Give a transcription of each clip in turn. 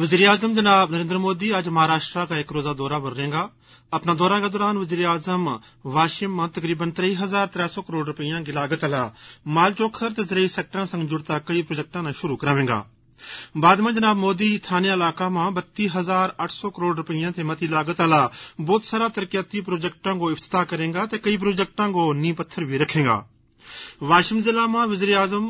وزیر اعظم جناب نریندر مودی آج مہاراشٹرا کا ایک روزہ دورہ برے گا اپنا دورہ کے دوران وزیر اعظم واشم میں تقریباً تری ہزار تر سو کروڑ روپیہ کی لاگت آپ مال چوکھر زرعی سیکٹر سنگ جڑتا کئی پراجیکٹا شروع گا بعد میں جناب مودی تھانے علاقہ میں بتی ہزار اٹھ سو کروڑ روپیہ سے متی لاگت بہت سارا ترقیاتی پروجیکٹوں کو افتتاح کرے گا کئی پروجیکٹوں کو نی پتھر بھی رکھے گا واشم ضلع میں وزیر اعظم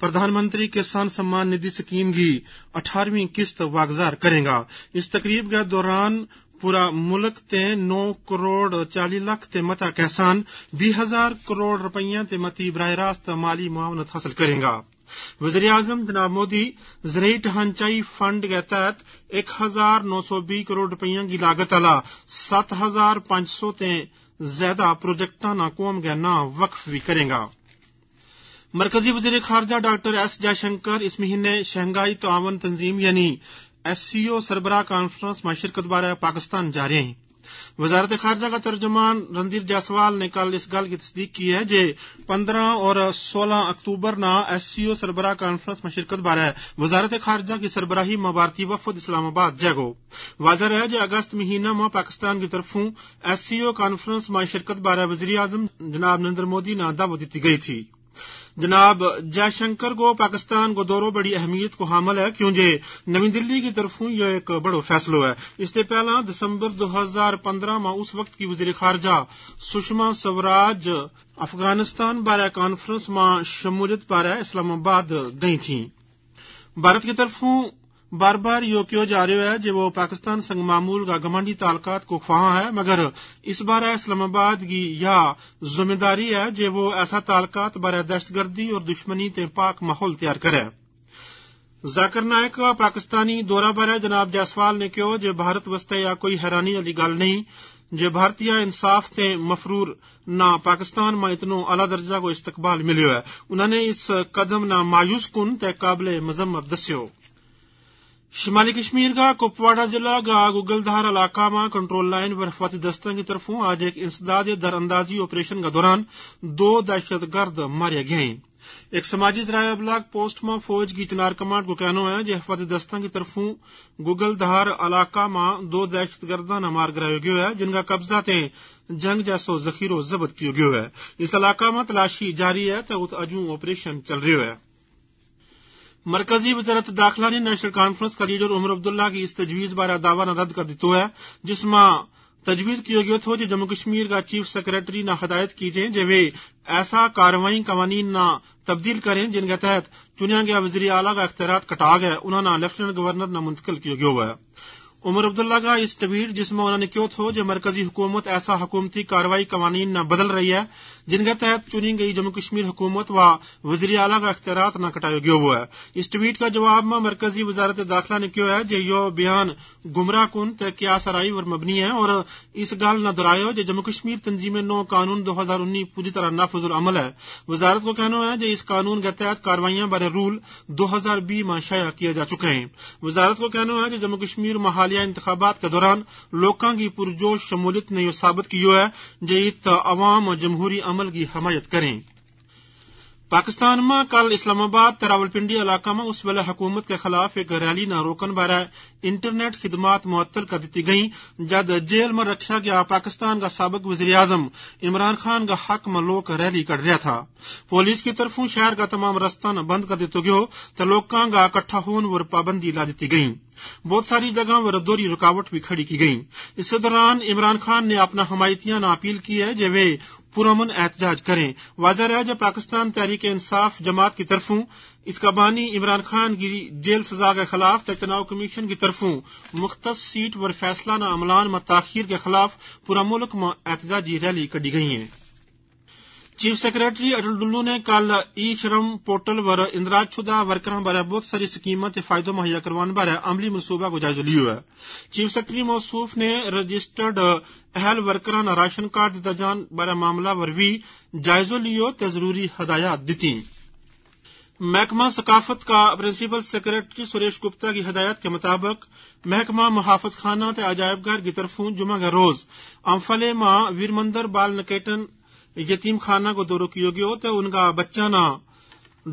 پردھان منتری کسان سمان ندی سکیم کی اٹھارہویں قسط واگزار کرے گا اس تقریب کے دوران پورا ملک تے نو کروڑ چالی لاکھ تے متا کسان بی ہزار کروڑ روپیہ تے متی براہ راست مالی معاونت حاصل کرے گا وزیر اعظم جناب مودی زرعی ڈھانچائی فنڈ کے تحت ایک ہزار نو سو بی کروڑ رپیا کی لاگت والا سات ہزار پانچ سو تے تیاد پروجیکٹا قوم کے نا وقف بھی کرے گا مرکزی وزیر خارجہ ڈاکٹر ایس جے شنکر اس مہینے شہنگائی تعاون تنظیم یعنی ایس سی او سربراہ کانفرنس میں شرکت بارے پاکستان جا رہے ہیں وزارت خارجہ کا ترجمان رندیر جاسوال نے کل اس گل کی تصدیق کی ہے جے پندرہ اور سولہ اکتوبر نا ایس سی او سربراہ کانفرنس میں شرکت بارے وزارت خارجہ کی سربراہی مبارتی وفد اسلام آباد گو واضح ہے جے اگست مہینہ میں پاکستان کی طرفوں ایس سی او کانفرنس میں شرکت بارے وزیر اعظم جناب نریندر مودی نا دعوت دیتی گئی تھی جناب جے شنکر کو پاکستان کو دورو بڑی اہمیت کو حامل ہے کیونکہ نو دلی کی طرفوں یہ ایک بڑا فیصلو ہے اس سے پہلے دسمبر دو ہزار پندرہ میں اس وقت کی وزیر خارجہ سشما سوراج افغانستان بارے کانفرنس میں شمولیت بارے اسلام آباد گئی تھیں بھارت کی بار بار یو کیو جا رہے ہے جی وہ پاکستان سنگ معمول کا گمانڈی تعلقات کو خواہاں ہے مگر اس بار اسلام آباد کی یا داری ہے جی وہ ایسا تعلقات بارے دہشت گردی اور دشمنی تے پاک ماحول تیار کرے نائک کا پاکستانی دورہ بارے جناب جیسوال نے جو جی بھارت یا کوئی حیرانی علی گل نہیں جو بھارتیہ تے مفرور نہ پاکستان میں اتنو اعلی درجہ کو استقبال ملو نے اس قدم نہ مایوس کن تے قابل مذمت دسیو شمالی کشمیر کا کپواڑہ ضلع گا دھار علاقہ میں کنٹرول لائن پر دستوں کی طرفوں آج ایک انسداد در اندازی آپریشن دوران دو دہشت گرد مارے گئے ایک سماجی ذرائع ابلاغ پوسٹ میں فوج کی چنار کمانڈ کو کہنا ہے کہ افاط دستوں کی دھار علاقہ میں دو دہشت گردوں مار گرایا گیا ہے جن کا قبضہ تے جنگ جیسو ذخیروں ضبط کیا گیا ہے اس علاقہ میں تلاشی جاری ہے تو اجوں آپریشن چل رہی ہے مرکزی وزارت داخلہ نے نیشنل کانفرنس کا لیڈر عمر عبداللہ کی اس تجویز بارہ دعوی نہ رد کر ہے جس میں تجویز کی جموں کشمیر کا چیف سیکرٹری نہ ہدایت کی جائیں جب ایسا کاروائی قوانین نہ تبدیل کریں جن کے تحت چنیا گیا وزیر اعلی کا اختیارات کٹا گئے نے لیفٹنٹ گورنر نہ منتقل ہے عمر عبداللہ کا اس ٹویٹ جس میں انہوں نے کیوں تھو جو مرکزی حکومت ایسا حکومتی کاروائی قوانین نہ بدل رہی ہے جن کے تحت چنی گئی جموں کشمیر حکومت و وزیر اعلی کا اختیارات نہ گیا ہوا ہے اس ٹویٹ کا جواب میں مرکزی وزارت داخلہ نے کیا ہے یہ بیان گمراہ کن تیا سرائی اور مبنی ہے اور اس گال نہ جو جموں کشمیر تنظیم نو قانون دو ہزار انیس پوری طرح نافذ العمل ہے وزارت کو کہنا ہے اس قانون کے تحت کاروائیاں بارے رول دو ہزار بی میں شائع کیا جا چکے ہیں وزارت کو کہنا ہے کہ جموں کشمیر محالیہ انتخابات کے دوران لوگوں کی پرجوش شمولیت نے یہ ثابت کی ہے جو عوام جمہوری عمل کی حمایت کریں پاکستان میں کل اسلام آباد تراول پنڈی علاقہ میں اس ویل حکومت کے خلاف ایک ریلی نہ روکن بارہ انٹرنیٹ خدمات معطل کر دیتی گئیں جد جیل میں رکھا گیا پاکستان کا سابق وزیر اعظم عمران خان کا حق میں لوگ ریلی کر رہا تھا پولیس کی طرفوں شہر کا تمام رستہ نہ بند کر دیتے گیو تو گھو کا اکٹھا ہون ور پابندی لا دیتی گئیں بہت ساری جگہ و دوہری رکاوٹ بھی کھڑی کی گئی اس دوران عمران خان نے اپنا حمایتیاں نہ اپیل کی ہے وہ پرامن احتجاج کریں واضح رہا جب پاکستان تحریک انصاف جماعت کی طرفوں اس کا بانی عمران خان کی جیل سزا کے خلاف چناؤ کمیشن کی طرفوں مختص سیٹ پر فیصلہ نہ عملان میں تاخیر کے خلاف پورا ملک میں احتجاجی ریلی کڈی گئی ہیں چیف سیکرٹری اٹل ڈلو نے کل ای شرم پورٹل ور اندراج شدہ ورکران بارے بہت ساری سکیمت کے مہیا کروان کروانے بارے عملی منصوبہ کو جائزہ ہے چیف سیکرٹری موصوف نے رجسٹرڈ اہل ورکران راشن کارڈ دیتا جان بارے معاملہ ور بھی جائزہ تے ضروری ہدایات دی محکمہ ثقافت کا پرنسپل سیکرٹری سریش گپتا کی ہدایت کے مطابق محکمہ محافظ خانہ عجائب گھر کی طرفوں جمعہ کا روز امفلے ماں ویر مندر بال نکیٹن یتیم خانہ کو دورو کیو گیو تو ان کا بچہ نا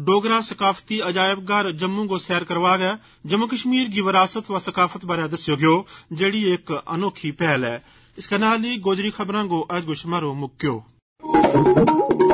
ڈوگرا ثقافتی عجائب گھر جموں کو سیر کروا گیا جموں کشمیر کی وراثت و ثقافت بارے دسو گیو جڑی ایک انوکھی پہل ہے اس کا نال ہی گوجری خبروں کو اج گو شمارو مکیو